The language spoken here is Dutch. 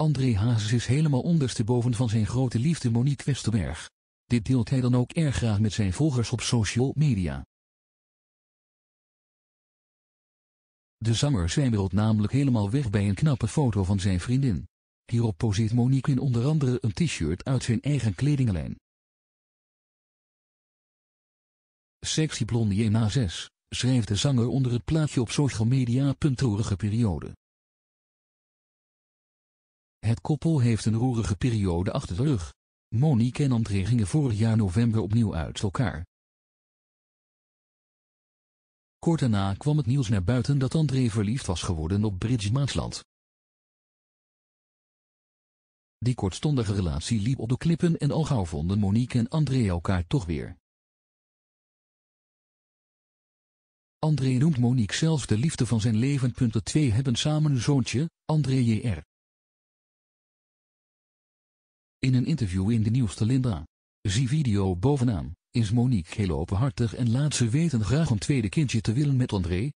André Hazes is helemaal ondersteboven van zijn grote liefde Monique Westerberg. Dit deelt hij dan ook erg graag met zijn volgers op social media. De zanger zijmelt namelijk helemaal weg bij een knappe foto van zijn vriendin. Hierop poseert Monique in onder andere een t-shirt uit zijn eigen kledinglijn. Sexy blondie na 6, schrijft de zanger onder het plaatje op social media. periode. Het koppel heeft een roerige periode achter de rug. Monique en André gingen vorig jaar november opnieuw uit elkaar. Kort daarna kwam het nieuws naar buiten dat André verliefd was geworden op Bridget Maatsland. Die kortstondige relatie liep op de klippen en al gauw vonden Monique en André elkaar toch weer. André noemt Monique zelfs de liefde van zijn leven. De twee hebben samen een zoontje, André Jr. In een interview in de nieuwste Linda. Zie video bovenaan, is Monique heel openhartig en laat ze weten graag een tweede kindje te willen met André,